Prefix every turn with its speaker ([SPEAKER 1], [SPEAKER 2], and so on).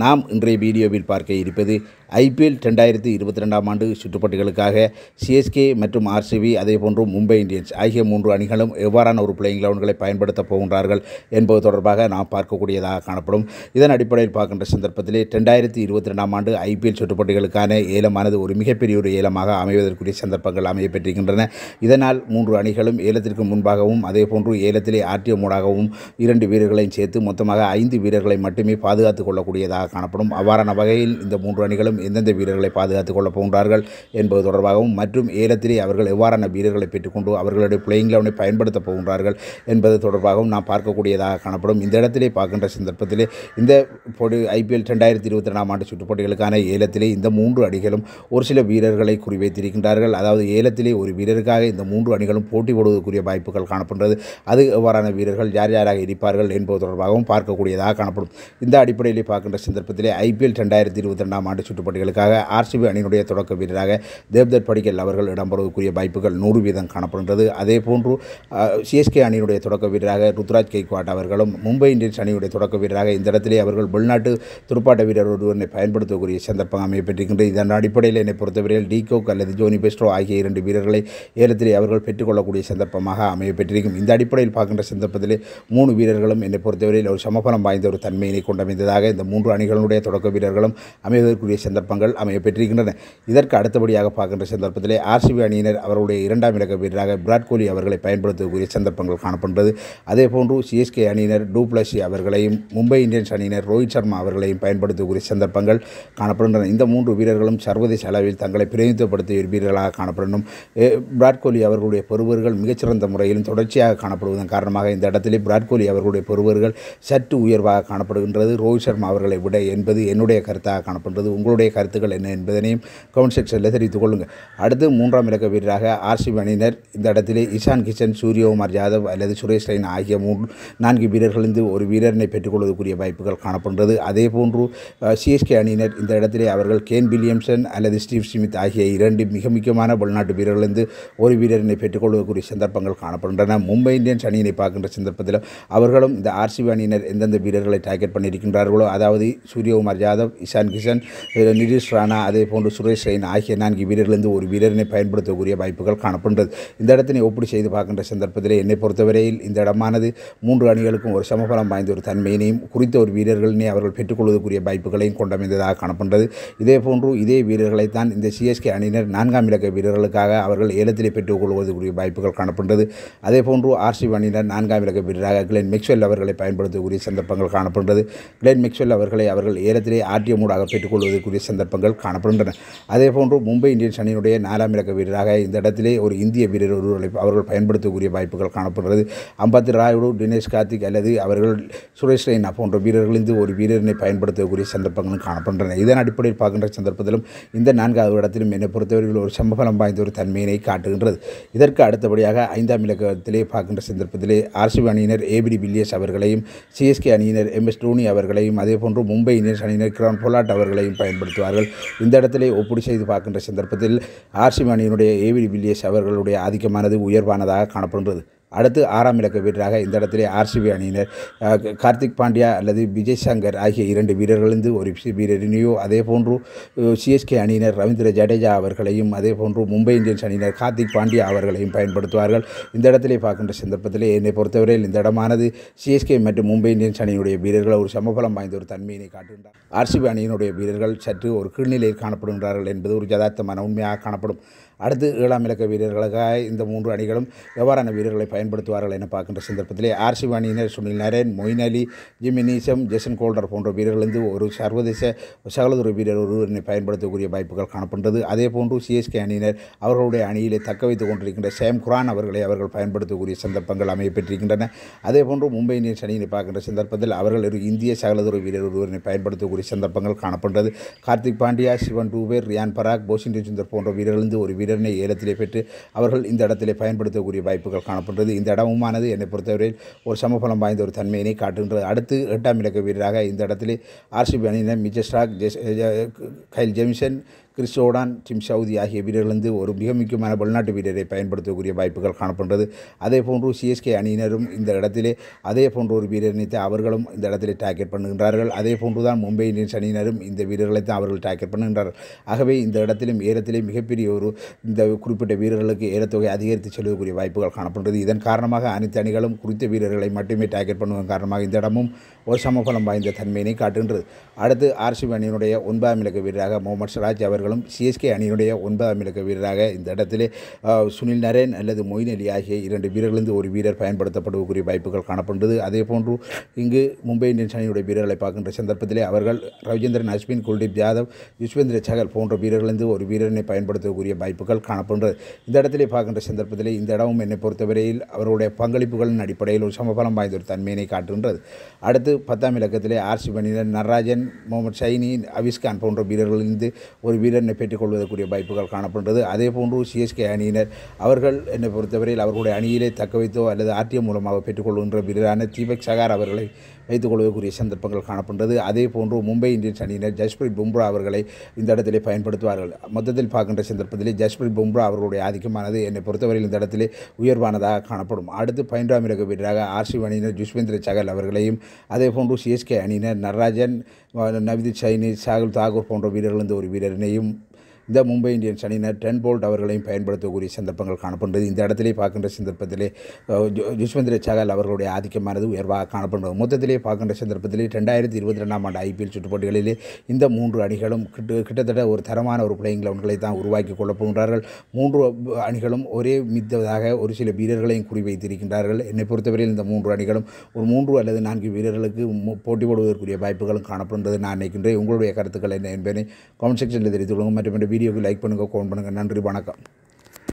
[SPEAKER 1] நாம் இன்றைய வீடியோவில் பார்க்க இருப்பது ஐபிஎல் ரெண்டாயிரத்தி இருபத்தி ரெண்டாம் ஆண்டு சுற்றுப்பட்டிகளுக்காக சிஎஸ்கே மற்றும் ஆர்சிபி போன்றும் மும்பை இந்தியன்ஸ் ஆகிய மூன்று அணிகளும் எவ்வாறான ஒரு பிளேயிங் லெவன்களை பயன்படுத்தப் போகின்றார்கள் என்பது தொடர்பாக நாம் பார்க்கக்கூடியதாக காணப்படும் இதன் அடிப்படையில் பார்க்கின்ற சந்தர்ப்பத்திலே ரெண்டாயிரத்தி இருபத்தி ரெண்டாம் ஆண்டு ஐபிஎல் சுற்றுப்பட்டிகளுக்கான ஏலமானது ஒரு மிகப்பெரிய ஒரு ஏலமாக அமைவதற்குரிய சந்தர்ப்பங்கள் அமையப்பெற்றிருக்கின்றன இதனால் மூன்று அணிகளும் ஏலத்திற்கு முன்பாகவும் அதே போன்று ஏலத்திலே ஆர்டிஓ மூடாகவும் இரண்டு வீரர்களையும் சேர்த்து மொத்தமாக ஐந்து வீரர்களை மட்டுமே பாதுகாத்துக் கொள்ளக்கூடியதாக அணியாக காணப்படும் அவ்வாறான வகையில் இந்த மூன்று அணிகளும் எந்தெந்த வீரர்களை பாதுகாத்துக் கொள்ளப் போகின்றார்கள் என்பது தொடர்பாகவும் மற்றும் ஏலத்திலே அவர்கள் எவ்வாறான வீரர்களை பெற்றுக்கொண்டு அவர்களுடைய பிளேயிங் லெவனை பயன்படுத்தப் போகின்றார்கள் என்பது தொடர்பாகவும் நாம் பார்க்கக்கூடியதாக காணப்படும் இந்த இடத்திலே பார்க்கின்ற சந்தர்ப்பத்திலே இந்த பொடி ஐபிஎல் ரெண்டாயிரத்தி இருபத்தி ரெண்டாம் ஆண்டு சுற்றுப் ஏலத்திலே இந்த மூன்று அணிகளும் ஒரு சில வீரர்களை குறிவைத்திருக்கின்றார்கள் அதாவது ஏலத்திலே ஒரு வீரருக்காக இந்த மூன்று அணிகளும் போட்டி போடுவதற்குரிய வாய்ப்புகள் காணப்படுகிறது அது எவ்வாறான வீரர்கள் யார் யாராக இருப்பார்கள் என்பது தொடர்பாகவும் பார்க்கக்கூடியதாக காணப்படும் இந்த அடிப்படையில் பார்க்கின்ற சந்தர்ப்பத்திலே ஐபிஎல் ரெண்டாயிரத்தி இருபத்தி ரெண்டாம் ஆண்டு சுற்றுப்பட்டிகளுக்காக ஆர்சிபி அணியினுடைய தொடக்க வீரராக தேவ்தர் படிக்கல் அவர்கள் இடம்பெறுவதற்குரிய வாய்ப்புகள் நூறு வீதம் காணப்படுகிறது அதே போன்று சிஎஸ்கே அணியினுடைய தொடக்க வீரராக ருத்ராஜ் கெய்க்வாட் அவர்களும் மும்பை இந்தியன்ஸ் அணியுடைய தொடக்க வீரராக இந்த இடத்திலே அவர்கள் வெளிநாட்டு துடுப்பாட்ட வீரர் ஒருவனை பயன்படுத்தக்கூடிய சந்தர்ப்பம் அமையப்பட்டிருக்கின்றது இதன் அடிப்படையில் என்னை பொறுத்தவரையில் டிகோக் அல்லது ஜோனி பெஸ்ட்ரோ ஆகிய இரண்டு வீரர்களை ஏலத்திலே அவர்கள் பெற்றுக்கொள்ளக்கூடிய சந்தர்ப்பமாக அமையப்பெற்றிருக்கும் இந்த அடிப்படையில் பார்க்கின்ற சந்தர்ப்பத்தில் மூணு வீரர்களும் என்னை பொறுத்தவரையில் ஒரு சமபலம் வாய்ந்த ஒரு தன்மையினை கொண்டமைந்ததாக இந்த மூன்று அணி அணிகளுடைய தொடக்க வீரர்களும் அமைவதற்குரிய சந்தர்ப்பங்கள் அமைய பெற்றிருக்கின்றன இதற்கு அடுத்தபடியாக பார்க்கின்ற சந்தர்ப்பத்திலே ஆர்சிபி அணியினர் அவருடைய இரண்டாம் இலக்க வீரராக விராட் கோலி அவர்களை பயன்படுத்தக்கூடிய சந்தர்ப்பங்கள் காணப்படுகிறது அதேபோன்று சிஎஸ்கே அணியினர் டூப்ளசி அவர்களையும் மும்பை இந்தியன்ஸ் அணியினர் ரோஹித் சர்மா அவர்களையும் பயன்படுத்தக்கூடிய சந்தர்ப்பங்கள் காணப்படுகின்றன இந்த மூன்று வீரர்களும் சர்வதேச அளவில் தங்களை பிரதிநிதித்துவப்படுத்திய வீரர்களாக காணப்படணும் விராட் கோலி அவர்களுடைய பொறுவர்கள் மிகச்சிறந்த முறையிலும் தொடர்ச்சியாக காணப்படுவதன் காரணமாக இந்த இடத்திலே விராட் கோலி அவர்களுடைய பொறுவர்கள் சற்று உயர்வாக காணப்படுகின்றது ரோஹித் சர்மா அவர்களை விட என்பது என்னுடைய கருத்தாக காணப்படுறது உங்களுடைய கருத்துக்கள் என்ன என்பதனையும் கமெண்ட் செக்ஷனில் தெரிவித்துக் கொள்ளுங்கள் அடுத்து மூன்றாம் இலக்க வீரராக ஆர்சிபி அணியினர் இந்த இடத்திலே இஷான் கிஷன் சூரியகுமார் யாதவ் அல்லது சுரேஷ் ரெயின் ஆகிய மூன்று நான்கு வீரர்களிலிருந்து இருந்து ஒரு வீரரினை பெற்றுக்கொள்வதற்குரிய வாய்ப்புகள் காணப்படுகிறது அதே போன்று சிஎஸ்கே அணியினர் இந்த இடத்திலே அவர்கள் கேன் வில்லியம்சன் அல்லது ஸ்டீவ் ஸ்மித் ஆகிய இரண்டு மிக முக்கியமான வெளிநாட்டு வீரர்களிருந்து ஒரு வீரரினை பெற்றுக்கொள்வதற்குரிய சந்தர்ப்பங்கள் காணப்படுகின்றன மும்பை இந்தியன்ஸ் அணியினை பார்க்கின்ற சந்தர்ப்பத்தில் அவர்களும் இந்த ஆர்சிபி அணியினர் எந்தெந்த வீரர்களை டார்கெட் பண்ணியிருக்கின்றார்களோ அதாவது சூரியகுமார் யாதவ் இஷான் கிஷன் நிதிஷ் ராணா அதே போன்று சுரேஷ் ரெய்னா ஆகிய நான்கு வீரர்களிருந்து ஒரு வீரரினை பயன்படுத்தக்கூடிய வாய்ப்புகள் காணப்படுகிறது இந்த இடத்தினை ஒப்பீடு செய்து பார்க்கின்ற சந்தர்ப்பத்தில் என்னை பொறுத்தவரையில் இந்த இடமானது மூன்று அணிகளுக்கும் ஒரு சமபலம் வாய்ந்த ஒரு தன்மையினையும் குறித்த ஒரு வீரர்களினை அவர்கள் பெற்றுக்கொள்வதற்குரிய வாய்ப்புகளையும் கொண்டமைந்ததாக காணப்படுகிறது இதே போன்று இதே வீரர்களைத்தான் இந்த சிஎஸ்கே அணியினர் நான்காம் இலக்க வீரர்களுக்காக அவர்கள் ஏலத்திலே பெற்றுக்கொள்வதற்குரிய வாய்ப்புகள் காணப்படுகிறது அதே போன்று ஆர்சி அணியினர் நான்காம் இலக்க வீரராக கிளென் மெக்ஸ்வெல் அவர்களை பயன்படுத்தக்கூடிய சந்தர்ப்பங்கள் காணப்படுகிறது கிளென் மெக்ஸ்வெல் அவர்களை பந்துகளை அவர்கள் ஏலத்திலே ஆற்றிய மூடாக பெற்றுக்கொள்வதற்குரிய சந்தர்ப்பங்கள் காணப்படுகின்றன அதேபோன்று மும்பை இந்தியன்ஸ் அணியினுடைய நாலாம் இலக்க வீரராக இந்த இடத்திலே ஒரு இந்திய வீரர் ஒருவர்களை அவர்கள் பயன்படுத்தக்கூடிய வாய்ப்புகள் காணப்படுகிறது அம்பத் ராயுடு தினேஷ் கார்த்திக் அல்லது அவர்கள் சுரேஷ் ரெய்னா போன்ற வீரர்களிருந்து ஒரு வீரரினை பயன்படுத்தக்கூடிய சந்தர்ப்பங்களும் காணப்படுகின்றன இதன் அடிப்படையில் பார்க்கின்ற சந்தர்ப்பத்திலும் இந்த நான்காவது இடத்திலும் என்னை பொறுத்தவரையில் ஒரு சம்பலம் வாய்ந்த ஒரு தன்மையினை காட்டுகின்றது இதற்கு அடுத்தபடியாக ஐந்தாம் இலக்கத்திலே பார்க்கின்ற சந்தர்ப்பத்திலே ஆர்சிபி அணியினர் ஏபிடி வில்லியஸ் அவர்களையும் சிஎஸ்கே அணியினர் எம் எஸ் டோனி அவர்களையும் அதேபோன்று மும்பை இந்தியன்ஸ் அணியினர் கிரான் போலாட் அவர்களையும் பயன்படுத்துவார்கள் இந்த இடத்திலே ஒப்பிடு செய்து பார்க்கின்ற சந்தர்ப்பத்தில் ஆர்சிபி அணியினுடைய ஏவிடி வில்லியஸ் அவர்களுடைய ஆதிக்கமானது உயர்வானதாக காணப்படுகிறது அடுத்து ஆறாம் இலக்க வீரராக இந்த இடத்திலே ஆர்சிபி அணியினர் கார்த்திக் பாண்டியா அல்லது விஜய் சங்கர் ஆகிய இரண்டு வீரர்களிலிருந்து ஒரு வீரரினையோ அதே போன்று சிஎஸ்கே அணியினர் ரவீந்திர ஜடேஜா அவர்களையும் அதே போன்று மும்பை இந்தியன்ஸ் அணியினர் கார்த்திக் பாண்டியா அவர்களையும் பயன்படுத்துவார்கள் இந்த இடத்திலே பார்க்கின்ற சந்தர்ப்பத்தில் என்னை பொறுத்தவரையில் இந்த இடமானது சிஎஸ்கே மற்றும் மும்பை இந்தியன்ஸ் அணியினுடைய வீரர்கள் ஒரு சமபலம் வாய்ந்த ஒரு தன்மையினை காட்டுகின்றார் ஆர்சிபி அணியினுடைய வீரர்கள் சற்று ஒரு கீழ்நிலையில் காணப்படுகின்றார்கள் என்பது ஒரு ஜதார்த்தமான உண்மையாக காணப்படும் அடுத்து ஏழாம் இலக்க வீரர்களுக்காக இந்த மூன்று அணிகளும் எவ்வாறான வீரர்களை பய பயன்படுத்துவார்கள் என பார்க்கின்ற சந்தர்ப்பத்திலே ஆர்சிபி அணியினர் சுனில் நரேன் மொயின் அலி ஜிமினிசம் ஜெசன் கோல்டர் போன்ற வீரர்களிலிருந்து ஒரு சர்வதேச சகலதுறை வீரர் ஒருவரினை பயன்படுத்தக்கூடிய வாய்ப்புகள் காணப்படுகிறது அதே போன்று சிஎஸ்கே அணியினர் அவர்களுடைய அணியிலே தக்க வைத்துக் கொண்டிருக்கின்ற சேம் குரான் அவர்களை அவர்கள் பயன்படுத்தக்கூடிய சந்தர்ப்பங்கள் அமையப்பெற்றிருக்கின்றன அதே போன்று மும்பை இந்தியன்ஸ் அணியினை பார்க்கின்ற சந்தர்ப்பத்தில் அவர்கள் ஒரு இந்திய சகலதுறை வீரர் ஒருவரினை பயன்படுத்தக்கூடிய சந்தர்ப்பங்கள் காணப்படுகிறது கார்த்திக் பாண்டியா சிவன் டூபேர் ரியான் பராக் போஷின் சுந்தர் போன்ற வீரர்களிருந்து ஒரு வீரரினை ஏலத்திலே பெற்று அவர்கள் இந்த இடத்திலே பயன்படுத்தக்கூடிய வாய்ப்புகள் காணப்படுகிறது அமைகிறது இந்த இடமுமானது என்னை பொறுத்தவரையில் ஒரு சமபலம் வாய்ந்த ஒரு தன்மையினை காட்டுகின்றது அடுத்து எட்டாம் இலக்க வீரராக இந்த இடத்திலே ஆர்சிபி அணியினர் மிஜஸ்ராக் ஜெஸ் கைல் ஜெமிசன் கிறிஸ்டோடான் டிம் சவுதி ஆகிய வீரர்களிருந்து ஒரு மிக முக்கியமான வெளிநாட்டு வீரரை பயன்படுத்தக்கூடிய வாய்ப்புகள் காணப்படுகிறது அதே போன்று சிஎஸ்கே அணியினரும் இந்த இடத்திலே அதே போன்ற ஒரு வீரர் நினைத்து அவர்களும் இந்த இடத்திலே டார்கெட் பண்ணுகின்றார்கள் அதே போன்று தான் மும்பை இந்தியன்ஸ் அணியினரும் இந்த வீரர்களை தான் அவர்கள் டார்கெட் பண்ணுகின்றார்கள் ஆகவே இந்த இடத்திலும் ஏறத்திலே மிகப்பெரிய ஒரு இந்த குறிப்பிட்ட வீரர்களுக்கு ஏறத்தொகை அதிகரித்து செல்லக்கூடிய வாய்ப்புகள் காணப்படுகிறது இதன் காரணமாக அனைத்து அணிகளும் குறித்த வீரர்களை மட்டுமே டார்கெட் பண்ணுவதன் காரணமாக இந்த இடமும் ஒரு சமபலம் வாய்ந்த தன்மையினை காட்டுகின்றது அடுத்து ஆர்சிபி அணியினுடைய ஒன்பதாம் இலக்க வீரராக முகமது சிராஜ் அவர் அவர்களும் சிஎஸ்கே அணியினுடைய ஒன்பதாம் இலக்க வீரராக இந்த இடத்திலே சுனில் நரேன் அல்லது மொயின் அலி ஆகிய இரண்டு வீரர்களிலிருந்து ஒரு வீரர் பயன்படுத்தப்படுவதற்குரிய வாய்ப்புகள் காணப்படுகிறது அதே போன்று இங்கு மும்பை இந்தியன்ஸ் அணியுடைய வீரர்களை பார்க்கின்ற சந்தர்ப்பத்திலே அவர்கள் ரவிச்சந்திரன் அஸ்வின் குல்தீப் யாதவ் யுஷ்வேந்திர சகல் போன்ற வீரர்களிலிருந்து ஒரு வீரனை பயன்படுத்தக்கூடிய வாய்ப்புகள் காணப்படுகிறது இந்த இடத்திலே பார்க்கின்ற சந்தர்ப்பத்திலே இந்த இடமும் என்னை பொறுத்தவரையில் அவருடைய பங்களிப்புகளின் அடிப்படையில் ஒரு சமபலம் வாய்ந்த ஒரு தன்மையினை காட்டுகின்றது அடுத்து பத்தாம் இலக்கத்திலே ஆர்சி பணியினர் நடராஜன் முகமது ஷைனி அவிஸ்கான் போன்ற வீரர்களிலிருந்து ஒரு வீரர் வீரனை பெற்றுக்கொள்வதற்குரிய வாய்ப்புகள் காணப்படுகிறது அதே போன்று சிஎஸ்கே அணியினர் அவர்கள் என்னை பொறுத்தவரையில் அவர்களுடைய அணியிலே தக்க வைத்தோ அல்லது ஆர்டிஎம் மூலமாக பெற்றுக்கொள்கின்ற வீரரான தீபக் சகார் அவர்களை வைத்துக் கொள்வதற்குரிய சந்தர்ப்பங்கள் காணப்படுகிறது அதே போன்று மும்பை இந்தியன்ஸ் அணியினர் ஜஸ்பிரீத் பும்ரா அவர்களை இந்த இடத்திலே பயன்படுத்துவார்கள் மொத்தத்தில் பார்க்கின்ற சந்தர்ப்பத்திலே ஜஸ்பிரீத் பும்ரா அவர்களுடைய ஆதிக்கமானது என்னை பொறுத்தவரையில் இந்த இடத்திலே உயர்வானதாக காணப்படும் அடுத்து பயின்றாமிரக வீரராக ஆர்சி அணியினர் ஜுஸ்வேந்திர சகல் அவர்களையும் அதே போன்று சிஎஸ்கே அணியினர் நடராஜன் நவிதி சைனி சாகுல் தாகூர் போன்ற வீரர்கள் இந்த ஒரு வீரரினையும் இந்த மும்பை இந்தியன்ஸ் அணியினர் டென் போல்ட் அவர்களையும் பயன்படுத்தக்கூடிய சந்தர்ப்பங்கள் காணப்படுகிறது இந்த இடத்திலே பார்க்கின்ற சந்தர்ப்பத்திலே ஜுஷ்வந்திர சகல் அவர்களுடைய ஆதிக்கமானது உயர்வாக காணப்படுகிறது மொத்தத்திலே பார்க்கின்ற சந்தர்ப்பத்திலே ரெண்டாயிரத்தி இருபத்தி ரெண்டாம் ஆண்டு ஐபிஎல் சுற்றுப்போட்டிகளிலே இந்த மூன்று அணிகளும் கிட்ட கிட்டத்தட்ட ஒரு தரமான ஒரு பிளேயிங் லெவன்களை தான் உருவாக்கி கொள்ள போகின்றார்கள் மூன்று அணிகளும் ஒரே மித்ததாக ஒரு சில வீரர்களையும் குறிவைத்திருக்கின்றார்கள் என்னை பொறுத்தவரையில் இந்த மூன்று அணிகளும் ஒரு மூன்று அல்லது நான்கு வீரர்களுக்கு போட்டி போடுவதற்குரிய வாய்ப்புகளும் காணப்படுகிறது நான் நினைக்கின்றேன் உங்களுடைய கருத்துக்கள் என்ன என்பதை கமெண்ட் செக்ஷனில் தெரிவித்துக் கொள்ளுங்கள் மற்றும் வீடியோ வீடியோவை லைக் பண்ணுங்கள் கமெண்ட் பண்ணுங்கள் நன்றி வணக்கம்